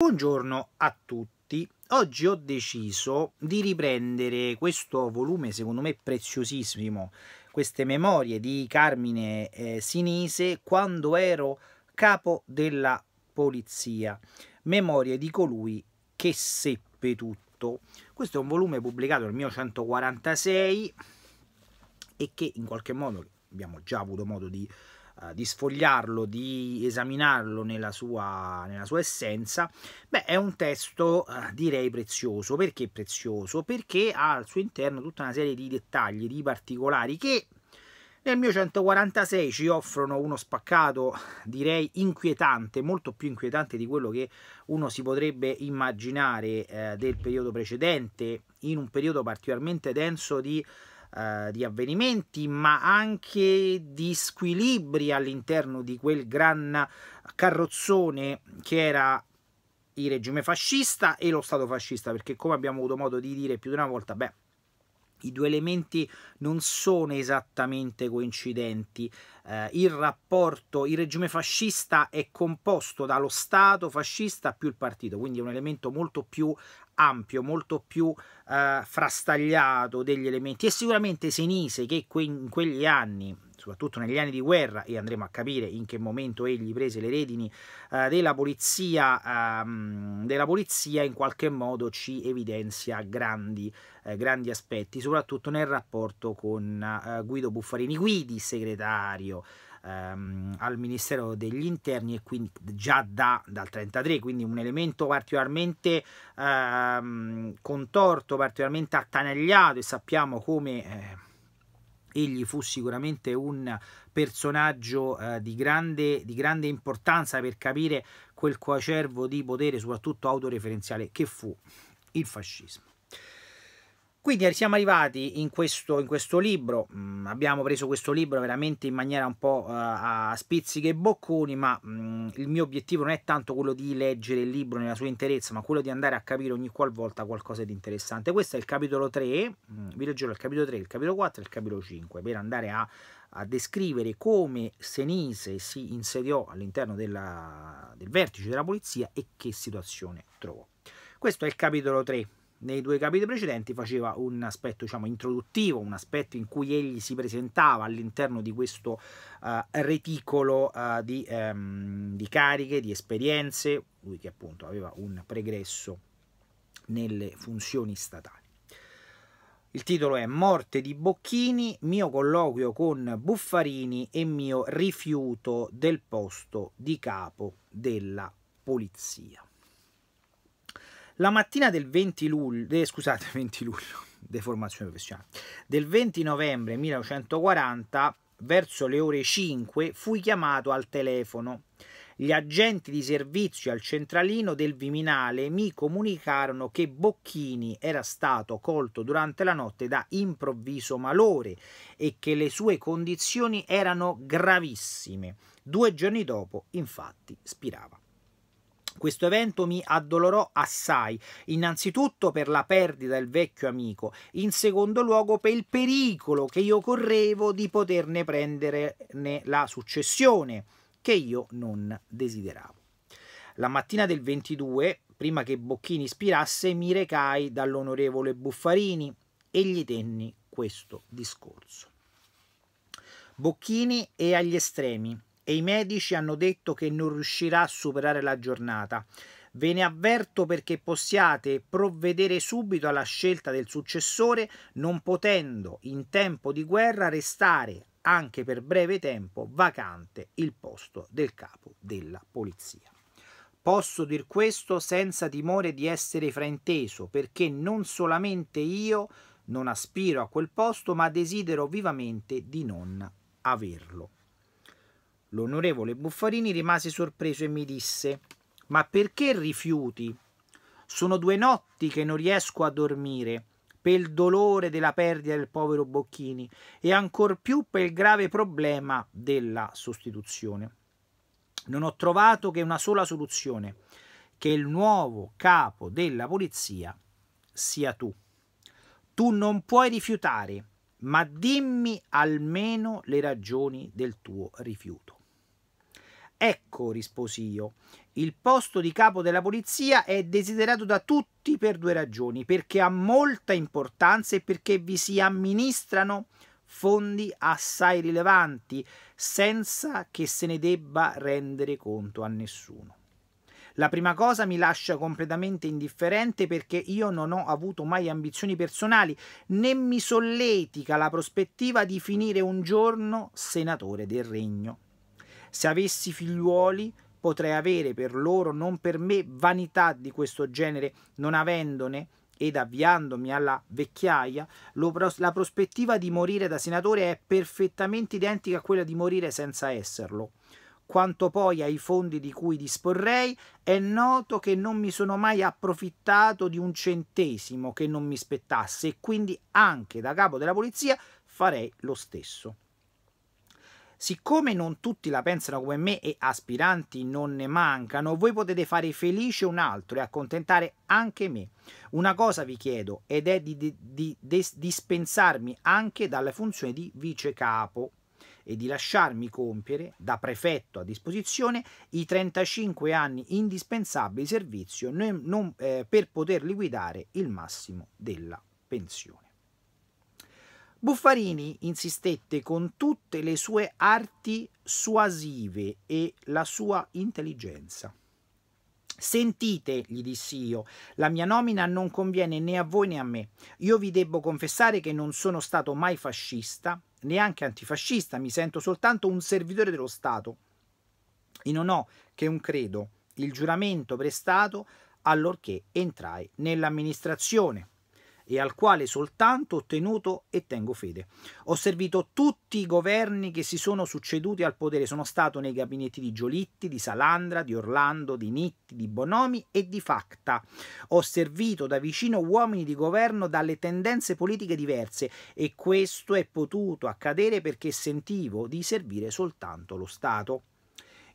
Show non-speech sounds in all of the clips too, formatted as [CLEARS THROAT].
Buongiorno a tutti. Oggi ho deciso di riprendere questo volume, secondo me preziosissimo, queste memorie di Carmine eh, Sinise quando ero capo della polizia, memorie di colui che seppe tutto. Questo è un volume pubblicato nel 1946 e che in qualche modo abbiamo già avuto modo di eh, di sfogliarlo, di esaminarlo nella sua, nella sua essenza, beh, è un testo eh, direi prezioso. Perché prezioso? Perché ha al suo interno tutta una serie di dettagli, di particolari che nel mio 146 ci offrono uno spaccato direi inquietante, molto più inquietante di quello che uno si potrebbe immaginare eh, del periodo precedente, in un periodo particolarmente denso di eh, di avvenimenti, ma anche di squilibri all'interno di quel gran carrozzone che era il regime fascista e lo Stato fascista, perché come abbiamo avuto modo di dire più di una volta, beh, i due elementi non sono esattamente coincidenti. Eh, il rapporto, il regime fascista è composto dallo Stato fascista più il partito, quindi è un elemento molto più ampio, molto più eh, frastagliato degli elementi. E sicuramente Senise, che in quegli anni soprattutto negli anni di guerra, e andremo a capire in che momento egli prese le redini eh, della, polizia, ehm, della polizia, in qualche modo ci evidenzia grandi, eh, grandi aspetti, soprattutto nel rapporto con eh, Guido Buffarini Guidi, segretario ehm, al Ministero degli Interni e quindi già da, dal 33, quindi un elemento particolarmente ehm, contorto, particolarmente attanagliato e sappiamo come eh, egli fu sicuramente un personaggio eh, di, grande, di grande importanza per capire quel coacervo di potere, soprattutto autoreferenziale, che fu il fascismo. Quindi eh, siamo arrivati in questo, in questo libro, mh, mm, abbiamo preso questo libro veramente in maniera un po' uh, a spizziche e bocconi, ma mh, mm, il mio obiettivo non è tanto quello di leggere il libro nella sua interezza, ma quello di andare a capire ogni qualvolta qualcosa di interessante. Questo è il capitolo 3, mh, mm, vi leggerò il capitolo 3, il capitolo 4 e il capitolo 5 per andare a a descrivere come Senise si insediò all'interno del vertice della polizia e che situazione trovò. Questo è il capitolo 3 nei due capitoli precedenti faceva un aspetto diciamo, introduttivo, un aspetto in cui egli si presentava all'interno di questo uh, reticolo uh, di, um, di cariche, di esperienze, lui che appunto aveva un pregresso nelle funzioni statali. Il titolo è Morte di Bocchini, mio colloquio con Buffarini e mio rifiuto del posto di capo della polizia. La mattina del 20 luglio, eh, scusate, 20 [LAUGHS] luglio, deformazione professionale, del 20 novembre 1940, verso le ore 5, fui chiamato al telefono. Gli agenti di servizio al centralino del Viminale mi comunicarono che Bocchini era stato colto durante la notte da improvviso malore e che le sue condizioni erano gravissime. Due giorni dopo, infatti, spirava. Questo evento mi addolorò assai, innanzitutto per la perdita del vecchio amico, in secondo luogo per il pericolo che io correvo di poterne prenderne la successione, che io non desideravo. La mattina del 22, prima che Bocchini ispirasse, mi recai dall'onorevole Buffarini e gli tenni questo discorso. Bocchini è agli estremi e i medici hanno detto che non riuscirà a superare la giornata. Ve ne avverto perché possiate provvedere subito alla scelta del successore, non potendo in tempo di guerra restare anche per breve tempo vacante il posto del capo della polizia. Posso dir questo senza timore di essere frainteso, perché non solamente io non aspiro a quel posto, ma desidero vivamente di non averlo. L'onorevole Buffarini rimase sorpreso e mi disse Ma perché rifiuti? Sono due notti che non riesco a dormire per il dolore della perdita del povero Bocchini e ancor più per il grave problema della sostituzione. Non ho trovato che una sola soluzione, che il nuovo capo della polizia sia tu. Tu non puoi rifiutare, ma dimmi almeno le ragioni del tuo rifiuto. Ecco, risposi io, il posto di capo della polizia è desiderato da tutti per due ragioni, perché ha molta importanza e perché vi si amministrano fondi assai rilevanti, senza che se ne debba rendere conto a nessuno. La prima cosa mi lascia completamente indifferente perché io non ho avuto mai ambizioni personali, né mi solletica la prospettiva di finire un giorno senatore del regno. Se avessi figliuoli, potrei avere per loro, non per me, vanità di questo genere, non avendone ed avviandomi alla vecchiaia, la prospettiva di morire da senatore è perfettamente identica a quella di morire senza esserlo. Quanto poi ai fondi di cui disporrei, è noto che non mi sono mai approfittato di un centesimo che non mi spettasse e quindi anche da capo della polizia farei lo stesso. Siccome non tutti la pensano come me e aspiranti non ne mancano, voi potete fare felice un altro e accontentare anche me. Una cosa vi chiedo ed è di, di, di, dispensarmi anche dalla funzione di vice capo e di lasciarmi compiere da prefetto a disposizione i 35 anni indispensabili di servizio non, eh, per poterli guidare il massimo della pensione. Buffarini insistette con tutte le sue arti suasive e la sua intelligenza. Sentite, gli dissi io, la mia nomina non conviene né a voi né a me. Io vi debbo confessare che non sono stato mai fascista, neanche antifascista, mi sento soltanto un servitore dello Stato. E non ho che un credo, il giuramento prestato allorché entrai nell'amministrazione e al quale soltanto ho tenuto e tengo fede. Ho servito tutti i governi che si sono succeduti al potere, sono stato nei gabinetti di Giolitti, di Salandra, di Orlando, di Nitti, di Bonomi e di Facta. Ho servito da vicino uomini di governo dalle tendenze politiche diverse e questo è potuto accadere perché sentivo di servire soltanto lo Stato.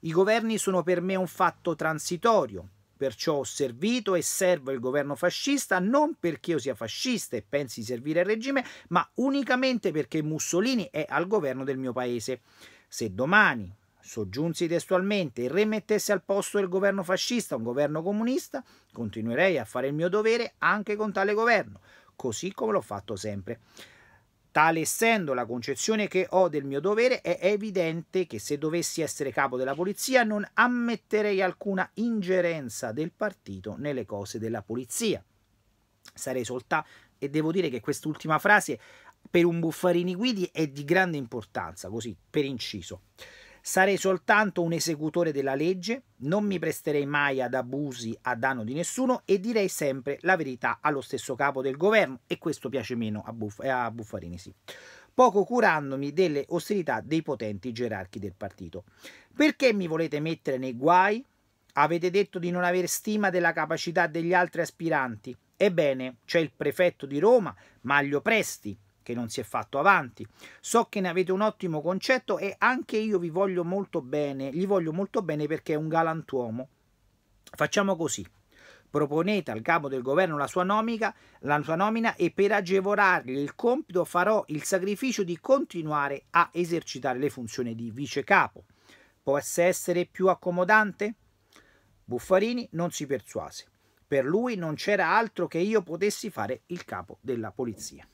I governi sono per me un fatto transitorio, Perciò ho servito e servo il governo fascista non perché io sia fascista e pensi di servire il regime, ma unicamente perché Mussolini è al governo del mio paese. Se domani, soggiunsi testualmente, il al posto del governo fascista un governo comunista, continuerei a fare il mio dovere anche con tale governo, così come l'ho fatto sempre. Tale essendo la concezione che ho del mio dovere, è evidente che se dovessi essere capo della polizia non ammetterei alcuna ingerenza del partito nelle cose della polizia. Sarei soltanto, e devo dire che quest'ultima frase per un Buffarini Guidi è di grande importanza, così per inciso. Sarei soltanto un esecutore della legge, non mi presterei mai ad abusi a danno di nessuno e direi sempre la verità allo stesso capo del governo e questo piace meno a, Buff a Buffarini, sì. Poco curandomi delle ostilità dei potenti gerarchi del partito. Perché mi volete mettere nei guai? Avete detto di non avere stima della capacità degli altri aspiranti. Ebbene, c'è il prefetto di Roma, Maglio Presti, che non si è fatto avanti. So che ne avete un ottimo concetto e anche io vi voglio molto bene, gli voglio molto bene perché è un galantuomo. Facciamo così. Proponete al capo del governo la sua, nomica, la sua nomina e per agevolargli il compito farò il sacrificio di continuare a esercitare le funzioni di vice capo. Può essere più accomodante? Buffarini non si persuase. Per lui non c'era altro che io potessi fare il capo della polizia.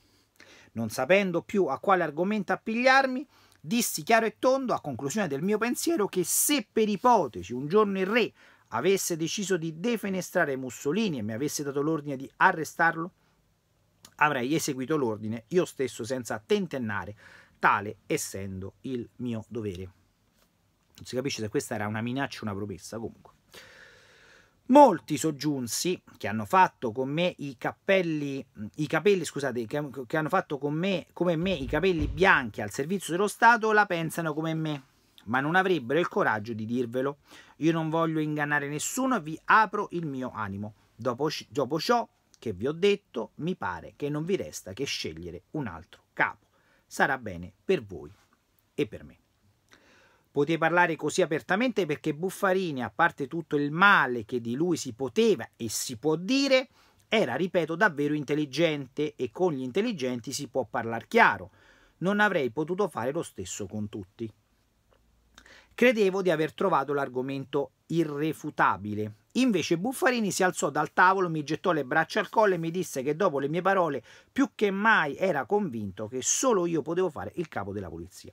Non sapendo più a quale argomento appigliarmi, dissi chiaro e tondo, a conclusione del mio pensiero, che se per ipotesi un giorno il re avesse deciso di defenestrare Mussolini e mi avesse dato l'ordine di arrestarlo, avrei eseguito l'ordine io stesso senza tentennare, tale essendo il mio dovere. Non si capisce se questa era una minaccia o una promessa, comunque. Molti soggiunsi che hanno fatto con me i cappelli, i capelli, scusate, che hanno fatto con me, come me i capelli bianchi al servizio dello Stato la pensano come me, ma non avrebbero il coraggio di dirvelo. Io non voglio ingannare nessuno e vi apro il mio animo. Dopo, dopo ciò che vi ho detto, mi pare che non vi resta che scegliere un altro capo. Sarà bene per voi e per me poté parlare così apertamente perché Buffarini, a parte tutto il male che di lui si poteva e si può dire, era, ripeto, davvero intelligente e con gli intelligenti si può parlare chiaro. Non avrei potuto fare lo stesso con tutti. Credevo di aver trovato l'argomento irrefutabile. Invece Buffarini si alzò dal tavolo, mi gettò le braccia al collo e mi disse che dopo le mie parole più che mai era convinto che solo io potevo fare il capo della polizia,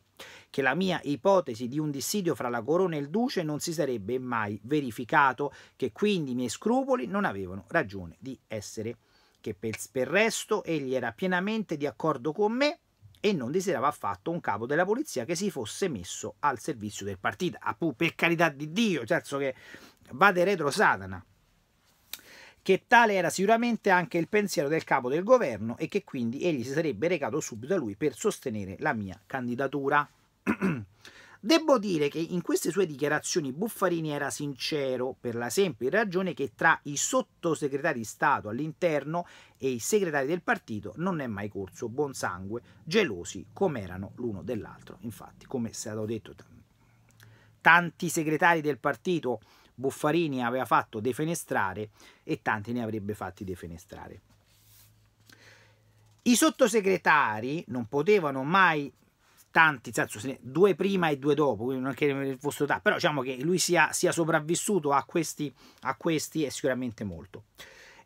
che la mia ipotesi di un dissidio fra la corona e il duce non si sarebbe mai verificato, che quindi i miei scrupoli non avevano ragione di essere, che per, per resto egli era pienamente di accordo con me e non desiderava affatto un capo della polizia che si fosse messo al servizio del partito. Appunto, ah, per carità di Dio, nel senso certo che vade retro Satana. Che tale era sicuramente anche il pensiero del capo del governo e che quindi egli si sarebbe recato subito a lui per sostenere la mia candidatura. [CLEARS THROAT] Devo dire che in queste sue dichiarazioni Buffarini era sincero per la semplice ragione che tra i sottosegretari di Stato all'interno e i segretari del partito non è mai corso buon sangue, gelosi come erano l'uno dell'altro. Infatti, come è stato detto, tanti segretari del partito Buffarini aveva fatto defenestrare e tanti ne avrebbe fatti defenestrare. I sottosegretari non potevano mai tanti, cioè, senso, due prima e due dopo, quindi non è che fosse totale, però diciamo che lui sia, sia sopravvissuto a questi, a questi è sicuramente molto.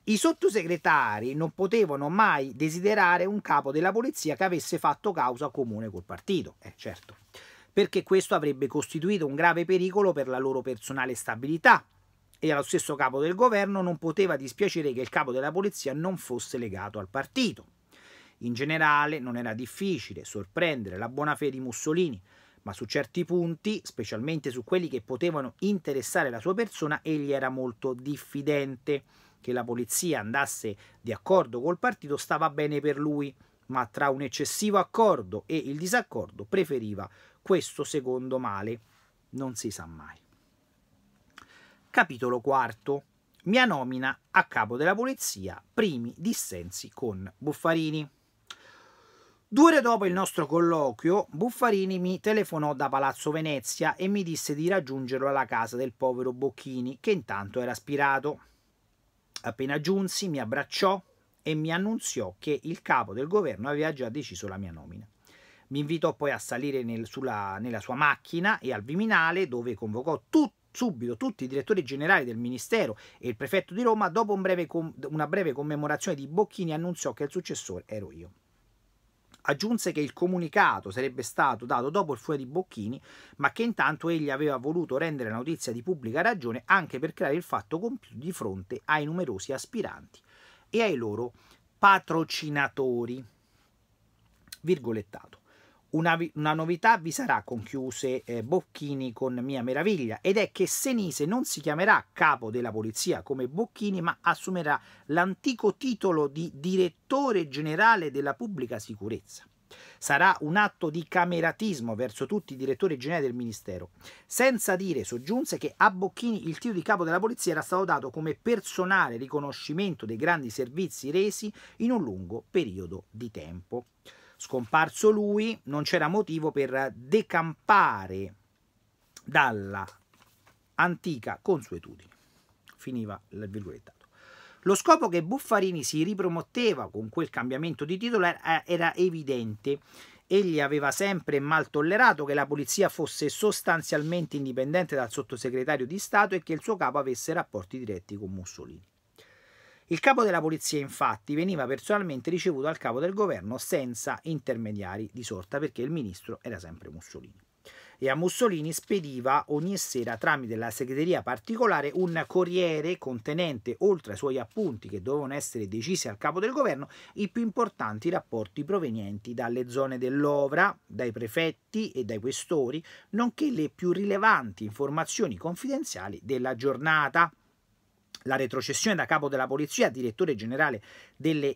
I sottosegretari non potevano mai desiderare un capo della polizia che avesse fatto causa comune col partito, eh, certo, perché questo avrebbe costituito un grave pericolo per la loro personale stabilità e allo stesso capo del governo non poteva dispiacere che il capo della polizia non fosse legato al partito. In generale non era difficile sorprendere la buona fede di Mussolini, ma su certi punti, specialmente su quelli che potevano interessare la sua persona, egli era molto diffidente. Che la polizia andasse di accordo col partito stava bene per lui, ma tra un eccessivo accordo e il disaccordo preferiva questo secondo male. Non si sa mai. Capitolo quarto. Mia nomina a capo della polizia, primi dissensi con Buffarini. Due ore dopo il nostro colloquio, Buffarini mi telefonò da Palazzo Venezia e mi disse di raggiungerlo alla casa del povero Bocchini, che intanto era aspirato. Appena giunsi, mi abbracciò e mi annunziò che il capo del governo aveva già deciso la mia nomina. Mi invitò poi a salire nel, sulla, nella sua macchina e al Viminale, dove convocò tutto subito tutti i direttori generali del Ministero e il prefetto di Roma, dopo un breve una breve commemorazione di Bocchini, annunziò che il successore ero io. Aggiunse che il comunicato sarebbe stato dato dopo il fuoco di Bocchini, ma che intanto egli aveva voluto rendere la notizia di pubblica ragione anche per creare il fatto compiuto di fronte ai numerosi aspiranti e ai loro patrocinatori. Virgolettato. Una, una, novità vi sarà, conchiuse eh, Bocchini con mia meraviglia, ed è che Senise non si chiamerà capo della polizia come Bocchini, ma assumerà l'antico titolo di direttore generale della pubblica sicurezza. Sarà un atto di cameratismo verso tutti i direttori generali del Ministero, senza dire, soggiunse, che a Bocchini il titolo di capo della polizia era stato dato come personale riconoscimento dei grandi servizi resi in un lungo periodo di tempo scomparso lui, non c'era motivo per decampare dalla antica consuetudine. Finiva il virgolettato. Lo scopo che Buffarini si riprometteva con quel cambiamento di titolo era evidente. Egli aveva sempre mal tollerato che la polizia fosse sostanzialmente indipendente dal sottosegretario di Stato e che il suo capo avesse rapporti diretti con Mussolini. Il capo della polizia infatti veniva personalmente ricevuto al capo del governo senza intermediari di sorta perché il ministro era sempre Mussolini e a Mussolini spediva ogni sera tramite la segreteria particolare un corriere contenente, oltre ai suoi appunti che dovevano essere decisi al capo del governo, i più importanti rapporti provenienti dalle zone dell'Ovra, dai prefetti e dai questori, nonché le più rilevanti informazioni confidenziali della giornata la retrocessione da capo della polizia a direttore generale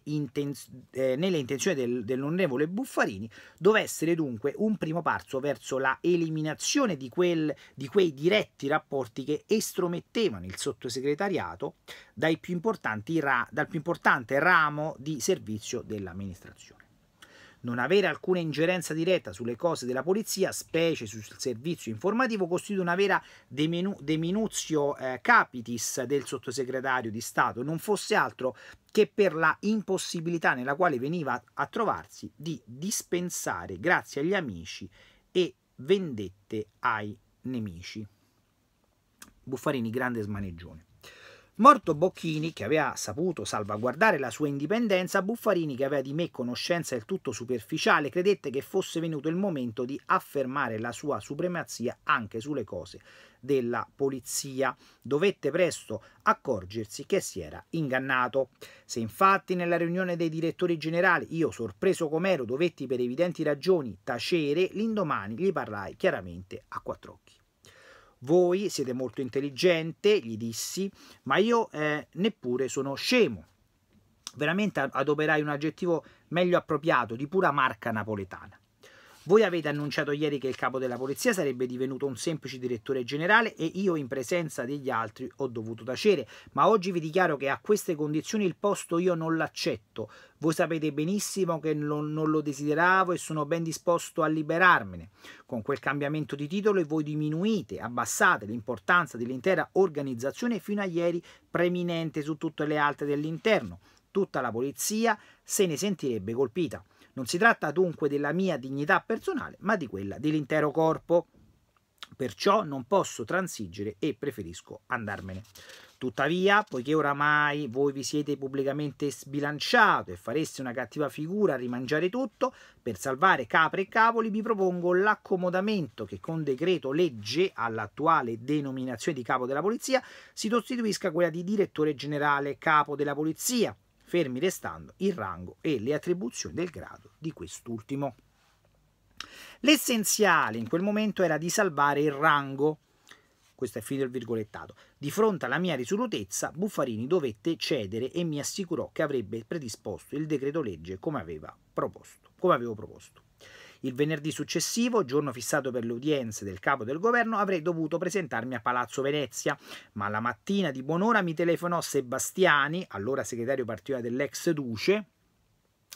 intenz eh, nelle intenzioni del, dell'onorevole Buffarini doveva essere dunque un primo passo verso la eliminazione di, quel, di quei diretti rapporti che estromettevano il sottosegretariato più dal più importante ramo di servizio dell'amministrazione. Non avere alcuna ingerenza diretta sulle cose della polizia, specie sul servizio informativo, costituisce una vera deminu- deminuzio eh, capitis del sottosegretario di Stato, non fosse altro che per la impossibilità nella quale veniva a trovarsi di dispensare grazie agli amici e vendette ai nemici. Buffarini, grande smanegione. Morto Bocchini, che aveva saputo salvaguardare la sua indipendenza, Buffarini, che aveva di me conoscenza del tutto superficiale, credette che fosse venuto il momento di affermare la sua supremazia anche sulle cose della polizia. Dovette presto accorgersi che si era ingannato. Se infatti nella riunione dei direttori generali io, sorpreso com'ero, dovetti per evidenti ragioni tacere, l'indomani gli parlai chiaramente a quattro occhi voi siete molto intelligente, gli dissi, ma io eh, neppure sono scemo. Veramente adoperai un aggettivo meglio appropriato, di pura marca napoletana. Voi avete annunciato ieri che il capo della polizia sarebbe divenuto un semplice direttore generale e io in presenza degli altri ho dovuto tacere, ma oggi vi dichiaro che a queste condizioni il posto io non l'accetto. Voi sapete benissimo che non, lo desideravo e sono ben disposto a liberarmene. Con quel cambiamento di titolo voi diminuite, abbassate l'importanza dell'intera organizzazione fino a ieri preminente su tutte le altre dell'interno. Tutta la polizia se ne sentirebbe colpita. Non si tratta dunque della mia dignità personale, ma di quella dell'intero corpo. Perciò non posso transigere e preferisco andarmene. Tuttavia, poiché oramai voi vi siete pubblicamente sbilanciato e fareste una cattiva figura a rimangiare tutto, per salvare capre e cavoli vi propongo l'accomodamento che con decreto legge all'attuale denominazione di capo della polizia si sostituisca quella di direttore generale capo della polizia fermi restando il rango e le attribuzioni del grado di quest'ultimo. L'essenziale in quel momento era di salvare il rango. Questo è finito il virgolettato. Di fronte alla mia risolutezza, Buffarini dovette cedere e mi assicurò che avrebbe predisposto il decreto legge come, proposto, come avevo proposto. Il venerdì successivo, giorno fissato per le udienze del capo del governo, avrei dovuto presentarmi a Palazzo Venezia, ma la mattina di buon'ora mi telefonò Sebastiani, allora segretario particolare dell'ex Duce,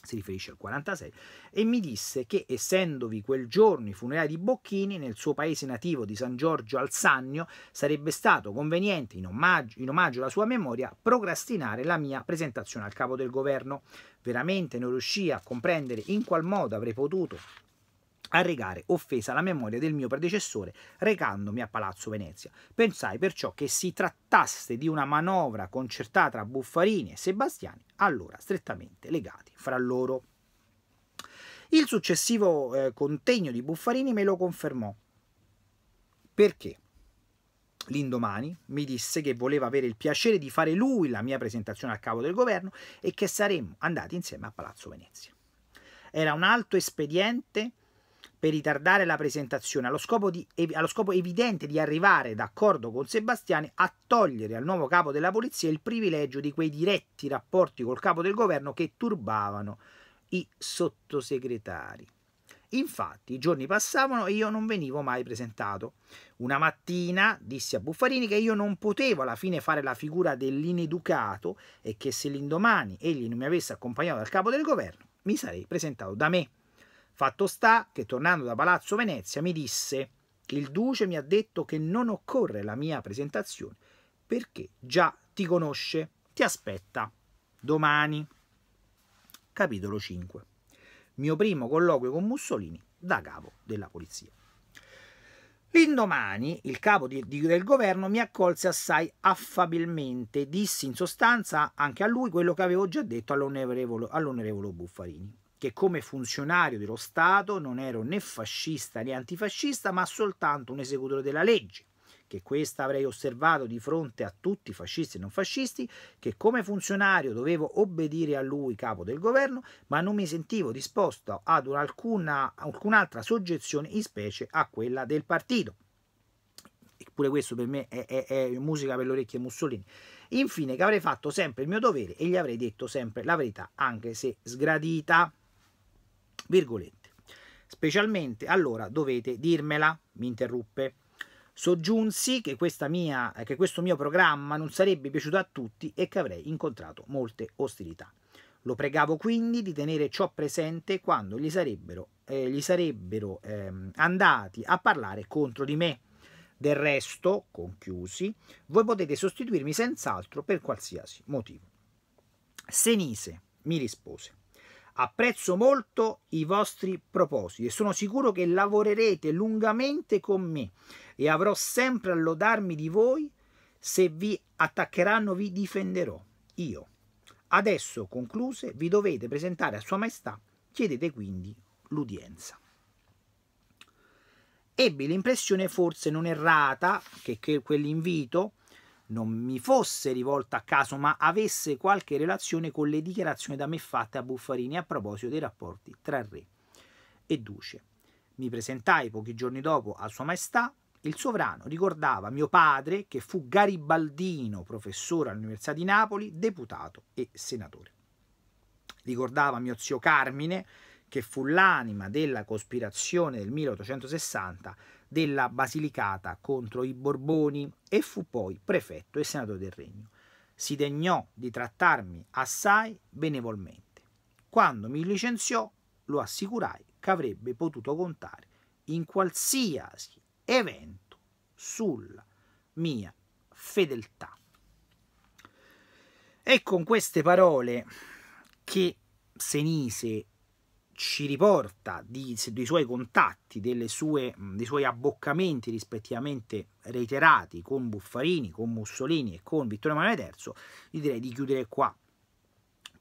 si riferisce al 46, e mi disse che essendovi quel giorno i funerali di Bocchini nel suo paese nativo di San Giorgio al Sannio, sarebbe stato conveniente, in omaggio, in omaggio alla sua memoria, procrastinare la mia presentazione al capo del governo. Veramente non riuscii a comprendere in qual modo avrei potuto a regare offesa alla memoria del mio predecessore recandomi a Palazzo Venezia. Pensai perciò che si trattasse di una manovra concertata tra Buffarini e Sebastiani, allora strettamente legati fra loro. Il successivo eh, contegno di Buffarini me lo confermò. Perché? L'indomani mi disse che voleva avere il piacere di fare lui la mia presentazione al capo del governo e che saremmo andati insieme a Palazzo Venezia. Era un alto espediente per ritardare la presentazione, allo scopo, di, allo scopo, evidente di arrivare d'accordo con Sebastiani a togliere al nuovo capo della polizia il privilegio di quei diretti rapporti col capo del governo che turbavano i sottosegretari. Infatti i giorni passavano e io non venivo mai presentato. Una mattina dissi a Buffarini che io non potevo alla fine fare la figura dell'ineducato e che se l'indomani egli non mi avesse accompagnato dal capo del governo mi sarei presentato da me. Fatto sta che tornando da Palazzo Venezia mi disse che il duce mi ha detto che non occorre la mia presentazione perché già ti conosce, ti aspetta domani. Capitolo 5. Mio primo colloquio con Mussolini da capo della polizia. L'indomani il capo di, di, del governo mi accolse assai affabilmente, dissi in sostanza anche a lui quello che avevo già detto all'onorevole, all Buffarini che come funzionario dello Stato non ero né fascista né antifascista, ma soltanto un esecutore della legge che questa avrei osservato di fronte a tutti i fascisti e non fascisti, che come funzionario dovevo obbedire a lui capo del governo, ma non mi sentivo disposto ad alcuna, alcun'altra soggezione, in specie a quella del partito. Eppure questo per me è, è, è musica per le orecchie Mussolini. Infine che avrei fatto sempre il mio dovere e gli avrei detto sempre la verità, anche se sgradita virgolette. Specialmente, allora dovete dirmela, mi interruppe. Soggiunsi che, mia, che questo mio programma non sarebbe piaciuto a tutti e che avrei incontrato molte ostilità. Lo pregavo quindi di tenere ciò presente quando gli sarebbero, eh, gli sarebbero eh, andati a parlare contro di me. Del resto, conchiusi, voi potete sostituirmi senz'altro per qualsiasi motivo. Senise mi rispose. Apprezzo molto i vostri propositi e sono sicuro che lavorerete lungamente con me e avrò sempre a lodarmi di voi. Se vi attaccheranno vi difenderò io. Adesso concluse vi dovete presentare a Sua Maestà, chiedete quindi l'udienza. Ebbi l'impressione forse non errata che, che quell'invito non mi fosse rivolta a caso, ma avesse qualche relazione con le dichiarazioni da me fatte a Buffarini a proposito dei rapporti tra re e duce. Mi presentai pochi giorni dopo a Sua Maestà. Il sovrano ricordava mio padre, che fu garibaldino, professore all'Università di Napoli, deputato e senatore. Ricordava mio zio Carmine, che fu l'anima della cospirazione del 1860 della Basilicata contro i Borboni e fu poi prefetto e senatore del regno. Si degnò di trattarmi assai benevolmente. Quando mi licenziò, lo assicurai che avrebbe potuto contare in qualsiasi evento sulla mia fedeltà. E con queste parole che Senise ci riporta di, dei suoi contatti, sue, dei suoi abboccamenti rispettivamente reiterati con Buffarini, con Mussolini e con Vittorio Emanuele III, gli direi di chiudere qua.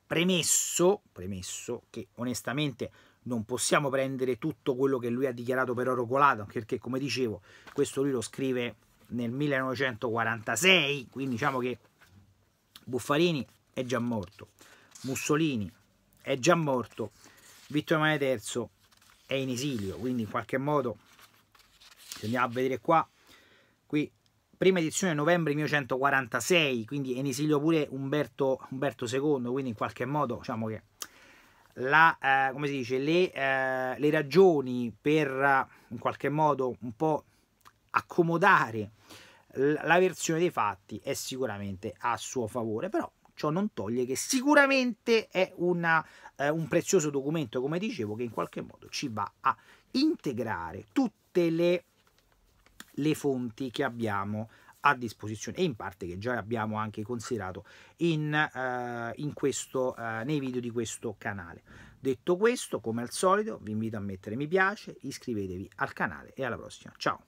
Premesso, premesso che onestamente non possiamo prendere tutto quello che lui ha dichiarato per oro colato, anche perché come dicevo, questo lui lo scrive nel 1946, quindi diciamo che Buffarini è già morto, Mussolini è già morto, Vittorio Emanuele III è in esilio, quindi in qualche modo, se andiamo a vedere qua, qui prima edizione novembre 1146, quindi è in esilio pure Umberto, Umberto II, quindi in qualche modo diciamo che la, eh, come si dice, le, eh, le ragioni per eh, in qualche modo un po' accomodare la versione dei fatti è sicuramente a suo favore, però ciò non toglie che sicuramente è una eh, un prezioso documento, come dicevo, che in qualche modo ci va a integrare tutte le, le fonti che abbiamo a disposizione e in parte che già abbiamo anche considerato in, eh, in questo, eh, nei video di questo canale. Detto questo, come al solito, vi invito a mettere mi piace, iscrivetevi al canale e alla prossima. Ciao!